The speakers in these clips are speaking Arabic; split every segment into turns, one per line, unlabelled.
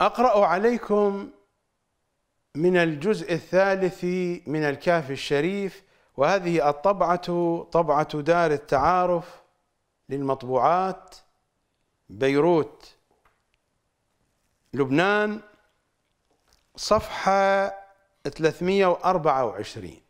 أقرأ عليكم من الجزء الثالث من الكهف الشريف وهذه الطبعة طبعة دار التعارف للمطبوعات بيروت لبنان صفحة 324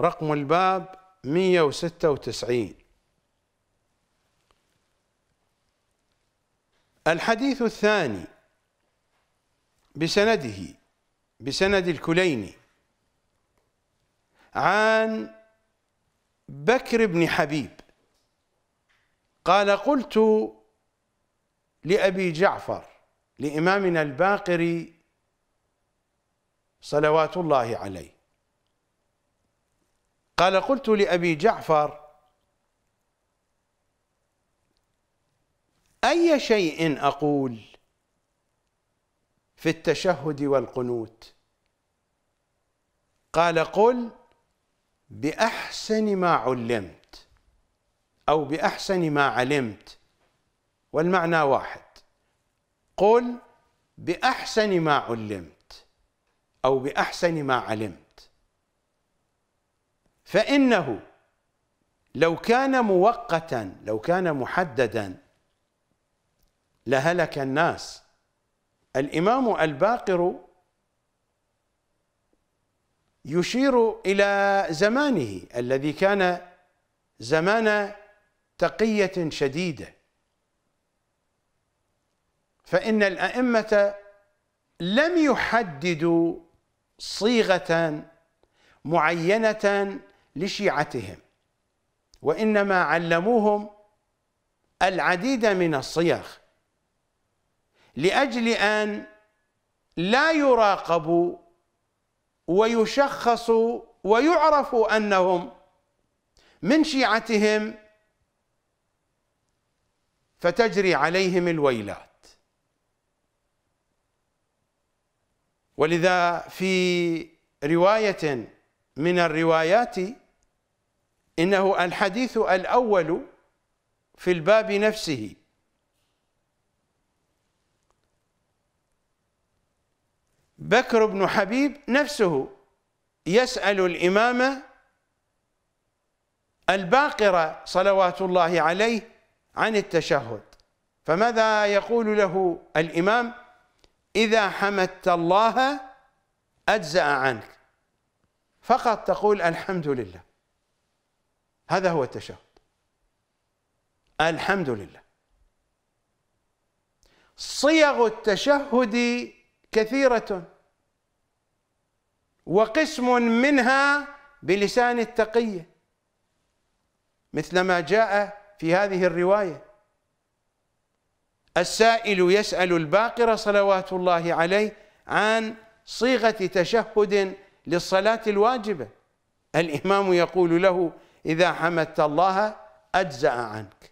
رقم الباب 196 الحديث الثاني بسنده بسند الكليني عن بكر بن حبيب قال قلت لأبي جعفر لإمامنا الباقر صلوات الله عليه قال قلت لأبي جعفر أي شيء أقول؟ في التشهد والقنوت قال قل باحسن ما علمت او باحسن ما علمت والمعنى واحد قل باحسن ما علمت او باحسن ما علمت فانه لو كان موقتا لو كان محددا لهلك الناس الإمام الباقر يشير إلى زمانه الذي كان زمان تقية شديدة فإن الأئمة لم يحددوا صيغة معينة لشيعتهم وإنما علموهم العديد من الصيغ لاجل ان لا يراقبوا ويشخصوا ويعرفوا انهم من شيعتهم فتجري عليهم الويلات ولذا في روايه من الروايات انه الحديث الاول في الباب نفسه بكر بن حبيب نفسه يسأل الإمام الباقرة صلوات الله عليه عن التشهد فماذا يقول له الإمام إذا حمدت الله أجزأ عنك فقط تقول الحمد لله هذا هو التشهد الحمد لله صيغ التشهد كثيرة وقسم منها بلسان التقية مثل ما جاء في هذه الرواية السائل يسأل الباقر صلوات الله عليه عن صيغة تشهد للصلاة الواجبة الإمام يقول له إذا حمدت الله أجزأ عنك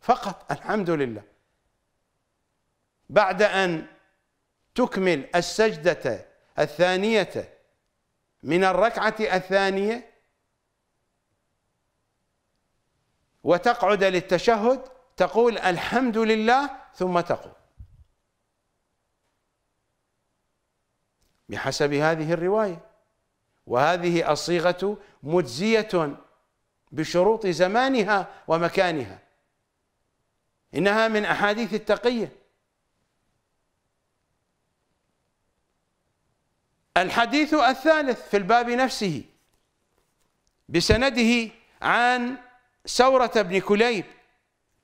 فقط الحمد لله بعد أن تكمل السجدة الثانية من الركعة الثانية وتقعد للتشهد تقول الحمد لله ثم تقوم بحسب هذه الرواية وهذه الصيغة مجزية بشروط زمانها ومكانها إنها من أحاديث التقية الحديث الثالث في الباب نفسه بسنده عن سورة بن كليب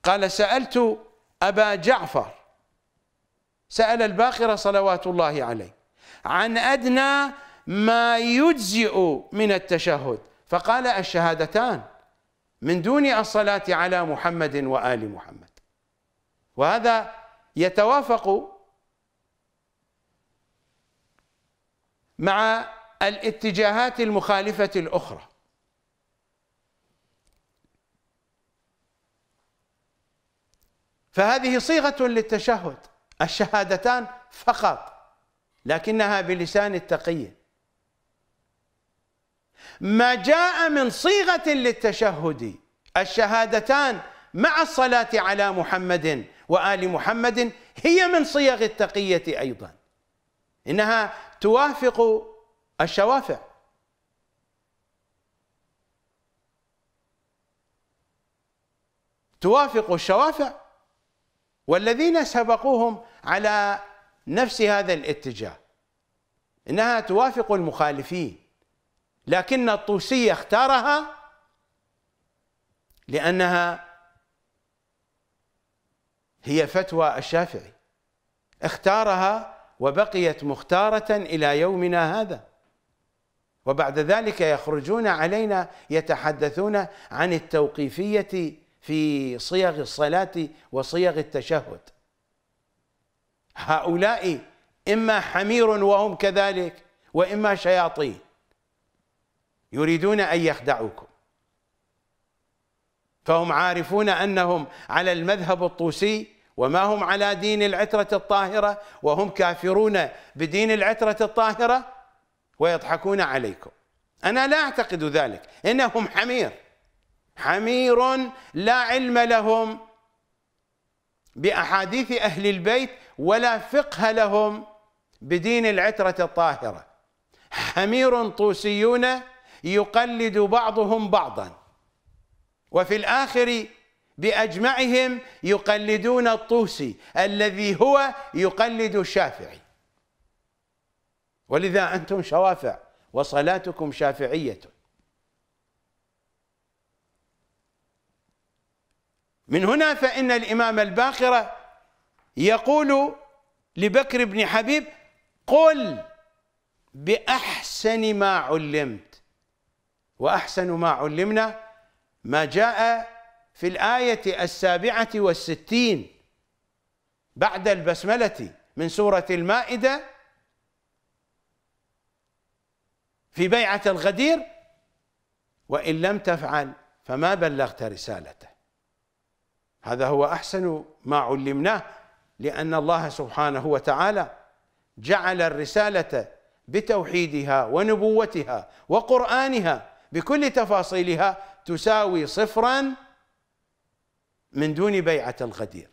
قال سألت أبا جعفر سأل الباقر صلوات الله عليه عن أدنى ما يجزئ من التشهد فقال الشهادتان من دون الصلاة على محمد وآل محمد وهذا يتوافق مع الاتجاهات المخالفة الأخرى فهذه صيغة للتشهد الشهادتان فقط لكنها بلسان التقي ما جاء من صيغة للتشهد الشهادتان مع الصلاة على محمد وآل محمد هي من صيغ التقية أيضا إنها توافق الشوافع توافق الشوافع والذين سبقوهم على نفس هذا الاتجاه انها توافق المخالفين لكن الطوسي اختارها لانها هي فتوى الشافعي اختارها وبقيت مختارة إلى يومنا هذا وبعد ذلك يخرجون علينا يتحدثون عن التوقيفية في صيغ الصلاة وصيغ التشهد هؤلاء إما حمير وهم كذلك وإما شياطين يريدون أن يخدعوكم فهم عارفون أنهم على المذهب الطوسي وما هم على دين العترة الطاهرة وهم كافرون بدين العترة الطاهرة ويضحكون عليكم أنا لا أعتقد ذلك إنهم حمير حمير لا علم لهم بأحاديث أهل البيت ولا فقه لهم بدين العترة الطاهرة حمير طوسيون يقلد بعضهم بعضا وفي الآخر بأجمعهم يقلدون الطوسي الذي هو يقلد الشافعي ولذا أنتم شوافع وصلاتكم شافعية من هنا فإن الإمام الباقرة يقول لبكر بن حبيب قل بأحسن ما علمت وأحسن ما علمنا ما جاء في الآية السابعة والستين بعد البسملة من سورة المائدة في بيعة الغدير وإن لم تفعل فما بلغت رسالته هذا هو أحسن ما علمناه لأن الله سبحانه وتعالى جعل الرسالة بتوحيدها ونبوتها وقرآنها بكل تفاصيلها تساوي صفراً من دون بيعة الغدير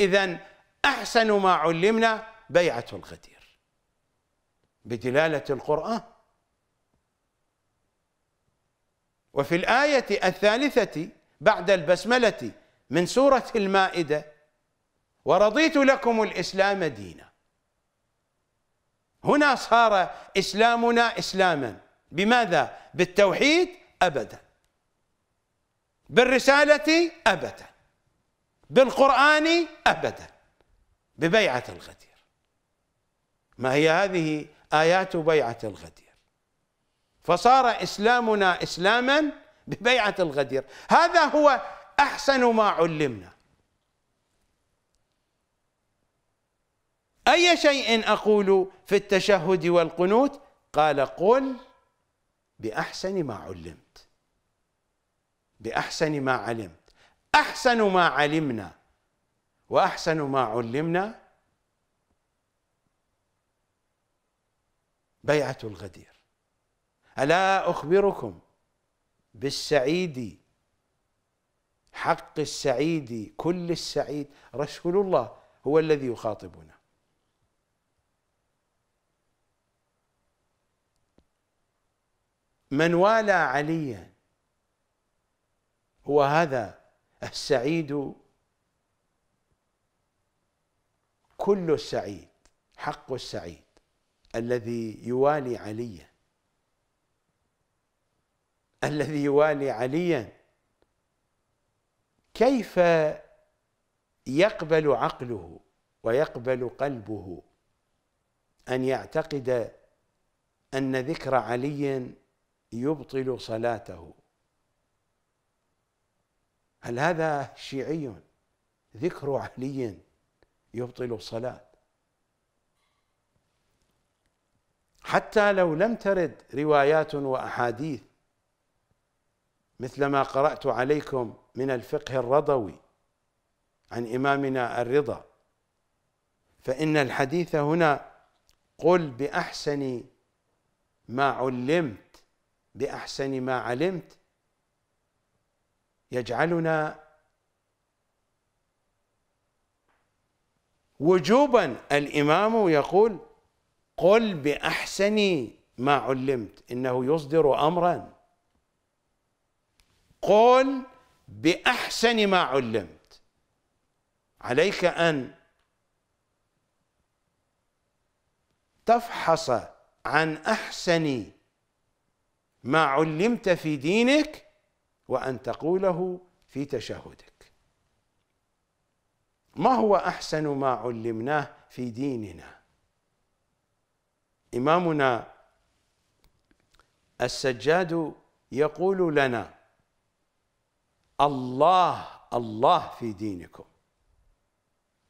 إذا أحسن ما علمنا بيعة الغدير بدلالة القرآن وفي الآية الثالثة بعد البسملة من سورة المائدة ورضيت لكم الإسلام دينا هنا صار إسلامنا إسلاما بماذا؟ بالتوحيد أبدا بالرسالة أبدا بالقرآن أبدا ببيعة الغدير ما هي هذه آيات بيعة الغدير فصار إسلامنا إسلاما ببيعة الغدير هذا هو أحسن ما علمنا أي شيء أقول في التشهد والقنوت قال قل بأحسن ما علمت بأحسن ما علمت أحسن ما علمنا وأحسن ما علمنا بيعة الغدير ألا أخبركم بالسعيد حق السعيد كل السعيد رسول الله هو الذي يخاطبنا من والى عليا هو هذا السعيد كل السعيد حق السعيد الذي يوالي عليا الذي يوالي عليا كيف يقبل عقله ويقبل قلبه ان يعتقد ان ذكر علي يبطل صلاته هل هذا شيعي ذكر علي يبطل الصلاة حتى لو لم ترد روايات وأحاديث مثل ما قرأت عليكم من الفقه الرضوي عن إمامنا الرضا فإن الحديث هنا قل بأحسن ما علمت بأحسن ما علمت يجعلنا وجوبا الامام يقول قل باحسن ما علمت انه يصدر امرا قل باحسن ما علمت عليك ان تفحص عن احسن ما علمت في دينك وأن تقوله في تشهدك ما هو أحسن ما علمناه في ديننا إمامنا السجاد يقول لنا الله الله في دينكم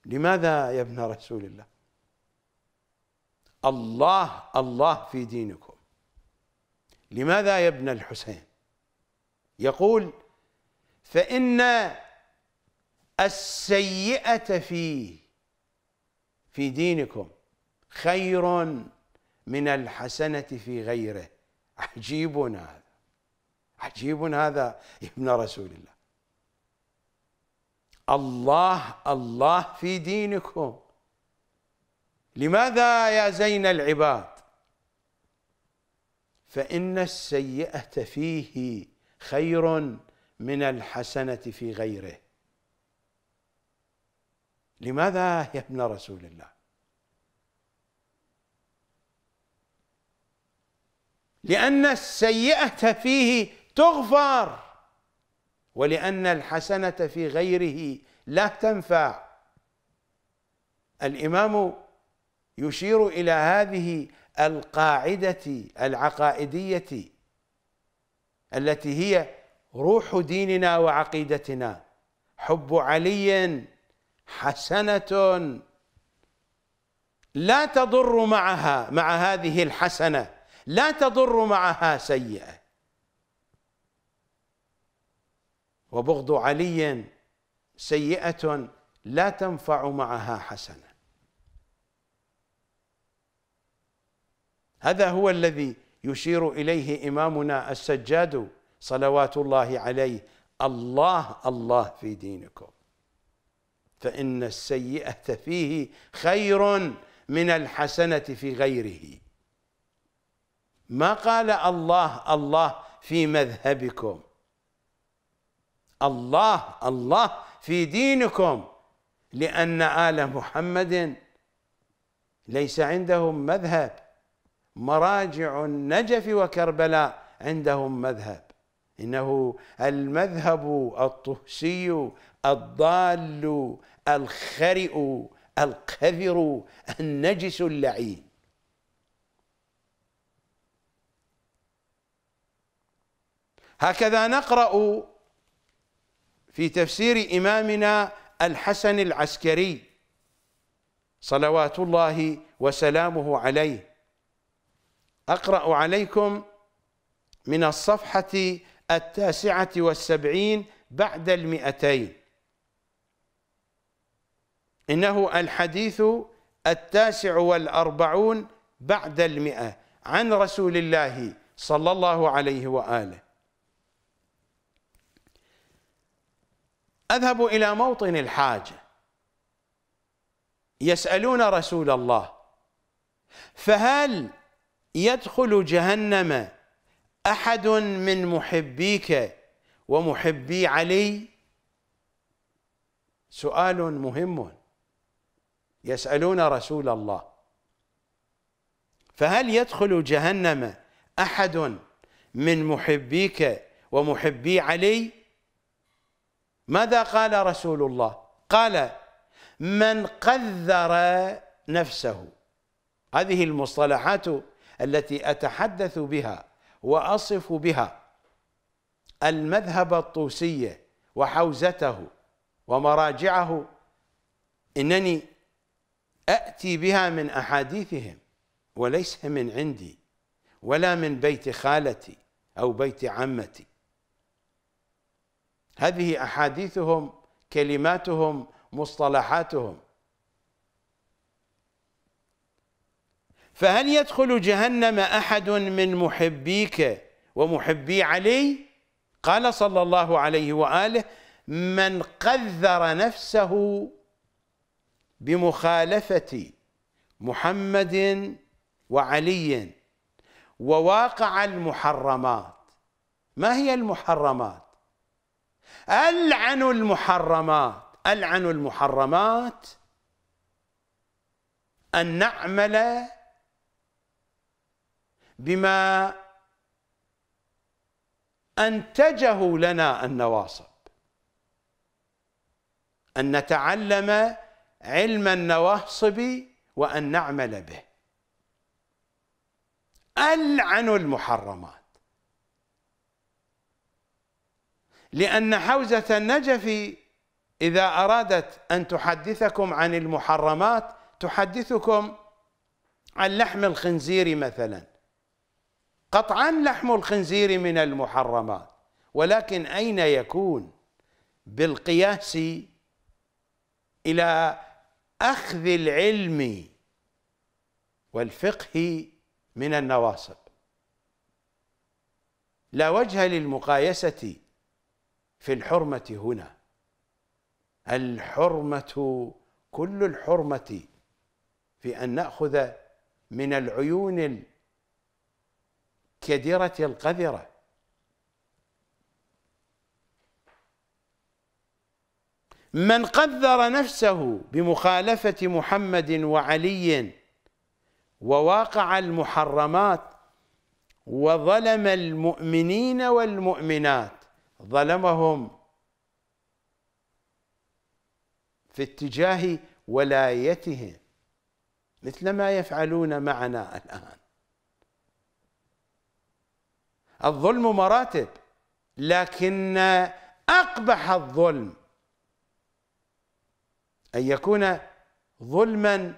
لماذا يا ابن رسول الله الله الله في دينكم لماذا يا ابن الحسين يقول فإن السيئة فيه في دينكم خير من الحسنة في غيره عجيب هذا عجيب هذا يا ابن رسول الله الله الله في دينكم لماذا يا زين العباد فإن السيئة فيه خير من الحسنة في غيره لماذا يا ابن رسول الله لأن السيئة فيه تغفر ولأن الحسنة في غيره لا تنفع الإمام يشير إلى هذه القاعدة العقائدية التي هي روح ديننا وعقيدتنا حب علي حسنة لا تضر معها مع هذه الحسنة لا تضر معها سيئة وبغض علي سيئة لا تنفع معها حسنة هذا هو الذي يشير اليه امامنا السجاد صلوات الله عليه الله الله في دينكم فان السيئه فيه خير من الحسنه في غيره ما قال الله الله في مذهبكم الله الله في دينكم لان ال محمد ليس عندهم مذهب مراجع النجف وكربلاء عندهم مذهب انه المذهب الطهسي الضال الخرئ القذر النجس اللعين هكذا نقرا في تفسير امامنا الحسن العسكري صلوات الله وسلامه عليه أقرأ عليكم من الصفحة التاسعة والسبعين بعد المئتين إنه الحديث التاسع والأربعون بعد المئة عن رسول الله صلى الله عليه وآله أذهب إلى موطن الحاجة يسألون رسول الله فهل يدخل جهنم احد من محبيك ومحبي علي سؤال مهم يسالون رسول الله فهل يدخل جهنم احد من محبيك ومحبي علي ماذا قال رسول الله قال من قذر نفسه هذه المصطلحات التي أتحدث بها وأصف بها المذهب الطوسي وحوزته ومراجعه إنني أتي بها من أحاديثهم وليس من عندي ولا من بيت خالتي أو بيت عمتي هذه أحاديثهم كلماتهم مصطلحاتهم فهل يدخل جهنم أحد من محبيك ومحبي علي قال صلى الله عليه وآله من قذر نفسه بمخالفة محمد وعلي وواقع المحرمات ما هي المحرمات ألعن المحرمات ألعن المحرمات أن نعمل بما أنتجه لنا النواصب أن نتعلم علم النواصب وأن نعمل به ألعن المحرمات لأن حوزة النجف إذا أرادت أن تحدثكم عن المحرمات تحدثكم عن لحم الخنزير مثلا قطعا لحم الخنزير من المحرمات ولكن أين يكون بالقياس إلى أخذ العلم والفقه من النواصب لا وجه للمقايسة في الحرمة هنا الحرمة كل الحرمة في أن نأخذ من العيون كدرة القذرة من قدر نفسه بمخالفة محمد وعلي وواقع المحرمات وظلم المؤمنين والمؤمنات ظلمهم في اتجاه ولايتهم مثل ما يفعلون معنا الآن الظلم مراتب لكن أقبح الظلم أن يكون ظلما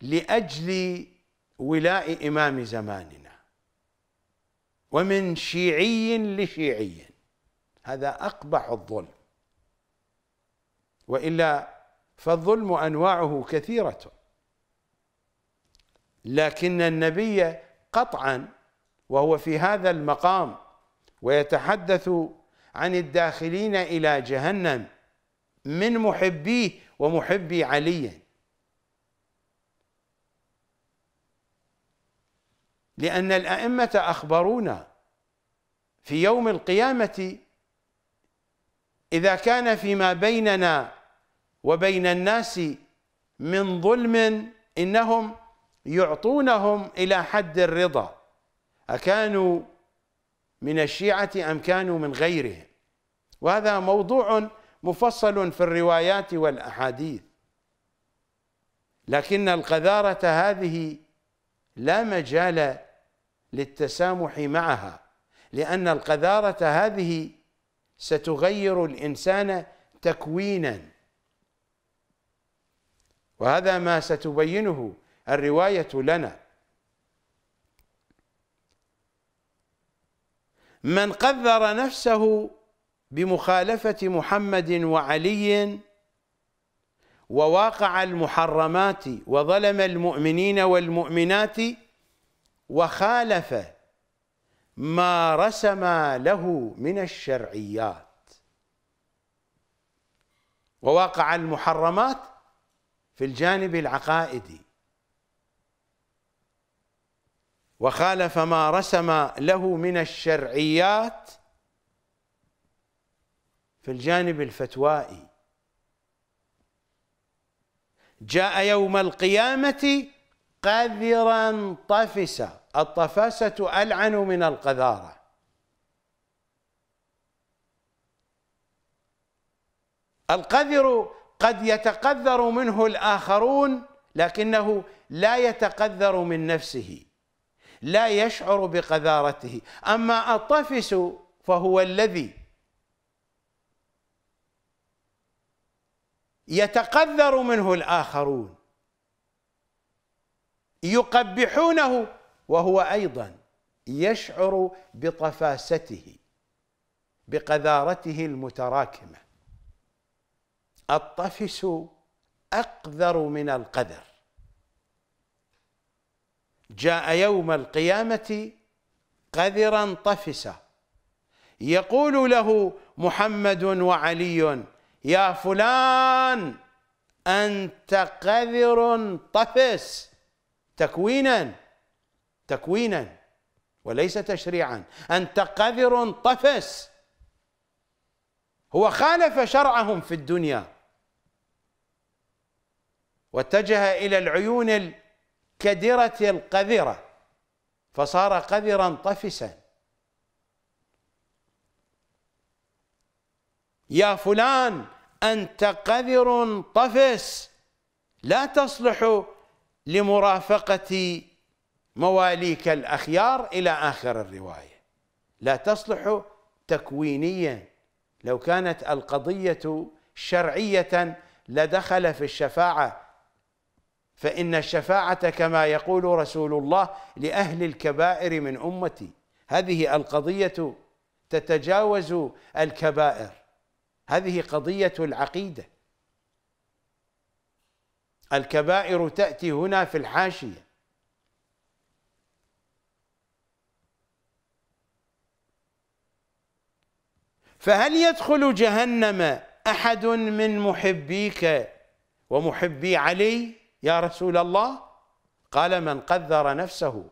لأجل ولاء إمام زماننا ومن شيعي لشيعي هذا أقبح الظلم وإلا فالظلم أنواعه كثيرة لكن النبي قطعا وهو في هذا المقام ويتحدث عن الداخلين إلى جهنم من محبيه ومحبي علي لأن الأئمة أخبرونا في يوم القيامة إذا كان فيما بيننا وبين الناس من ظلم إنهم يعطونهم إلى حد الرضا أكانوا من الشيعة أم كانوا من غيرهم وهذا موضوع مفصل في الروايات والأحاديث لكن القذارة هذه لا مجال للتسامح معها لأن القذارة هذه ستغير الإنسان تكوينا وهذا ما ستبينه الرواية لنا من قذر نفسه بمخالفة محمد وعلي وواقع المحرمات وظلم المؤمنين والمؤمنات وخالف ما رسم له من الشرعيات وواقع المحرمات في الجانب العقائدي وخالف ما رسم له من الشرعيات في الجانب الفتوائي جاء يوم القيامة قذرا طفسا الطفاسة ألعن من القذارة القذر قد يتقذر منه الآخرون لكنه لا يتقذر من نفسه لا يشعر بقذارته اما الطفس فهو الذي يتقذر منه الاخرون يقبحونه وهو ايضا يشعر بطفاسته بقذارته المتراكمه الطفس اقذر من القذر جاء يوم القيامة قذرا طفسا يقول له محمد وعلي يا فلان أنت قذر طفس تكوينا تكوينا وليس تشريعا أنت قذر طفس هو خالف شرعهم في الدنيا واتجه إلى العيون كدرة القذرة فصار قذرا طفسا يا فلان أنت قذر طفس لا تصلح لمرافقة مواليك الأخيار إلى آخر الرواية لا تصلح تكوينيا لو كانت القضية شرعية لدخل في الشفاعة فإن الشفاعة كما يقول رسول الله لأهل الكبائر من أمتي هذه القضية تتجاوز الكبائر هذه قضية العقيدة الكبائر تأتي هنا في الحاشية فهل يدخل جهنم أحد من محبيك ومحبي علي؟ يا رسول الله قال من قذر نفسه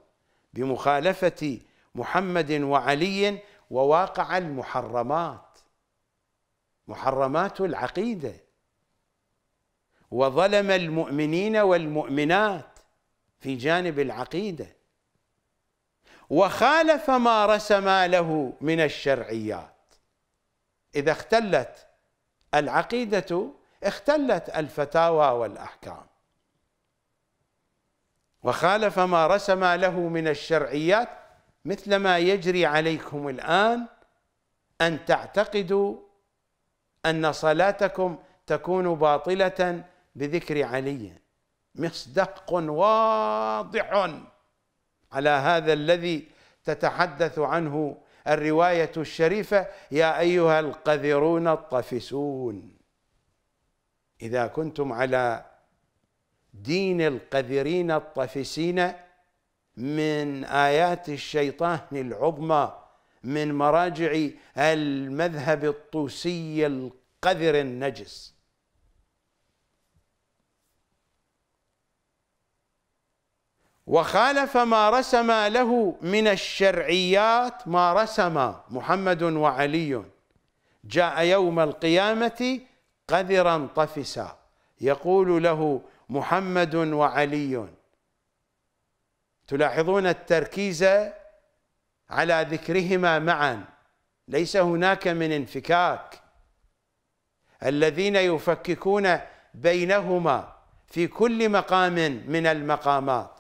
بمخالفة محمد وعلي وواقع المحرمات محرمات العقيدة وظلم المؤمنين والمؤمنات في جانب العقيدة وخالف ما رسم له من الشرعيات إذا اختلت العقيدة اختلت الفتاوى والأحكام وخالف ما رسم له من الشرعيات مثل ما يجري عليكم الآن أن تعتقدوا أن صلاتكم تكون باطلة بذكر علي مصدق واضح على هذا الذي تتحدث عنه الرواية الشريفة يا أيها القذرون الطفسون إذا كنتم على دين القذرين الطفسين من آيات الشيطان العظمى من مراجع المذهب الطوسي القذر النجس وخالف ما رسم له من الشرعيات ما رسم محمد وعلي جاء يوم القيامة قذرا طفسا يقول له محمد وعلي تلاحظون التركيز على ذكرهما معا ليس هناك من انفكاك الذين يفككون بينهما في كل مقام من المقامات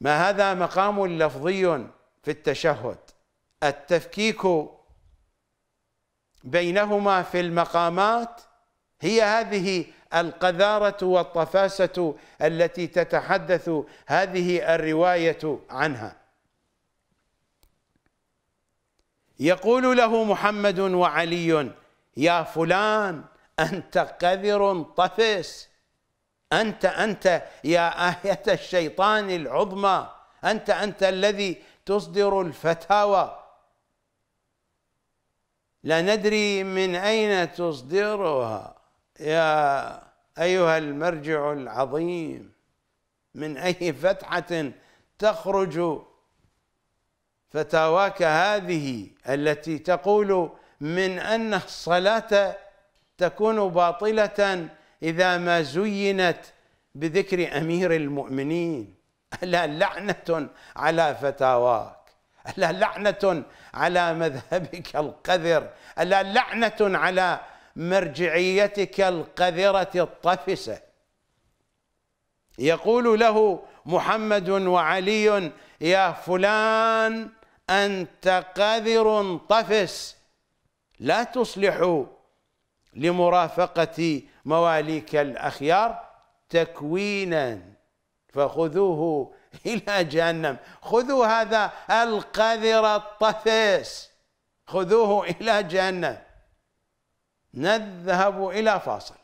ما هذا مقام لفظي في التشهد التفكيك بينهما في المقامات هي هذه القذارة والطفاسة التي تتحدث هذه الرواية عنها يقول له محمد وعلي يا فلان أنت قذر طفس أنت أنت يا آية الشيطان العظمى أنت أنت الذي تصدر الفتاوى لا ندري من أين تصدرها يا ايها المرجع العظيم من اي فتحه تخرج فتاواك هذه التي تقول من ان الصلاه تكون باطله اذا ما زينت بذكر امير المؤمنين الا لعنه على فتاواك الا لعنه على مذهبك القذر الا لعنه على مرجعيتك القذرة الطفسة يقول له محمد وعلي يا فلان أنت قذر طفس لا تصلح لمرافقة مواليك الأخيار تكوينا فخذوه إلى جهنم خذوا هذا القذر الطفس خذوه إلى جهنم نذهب إلى فاصل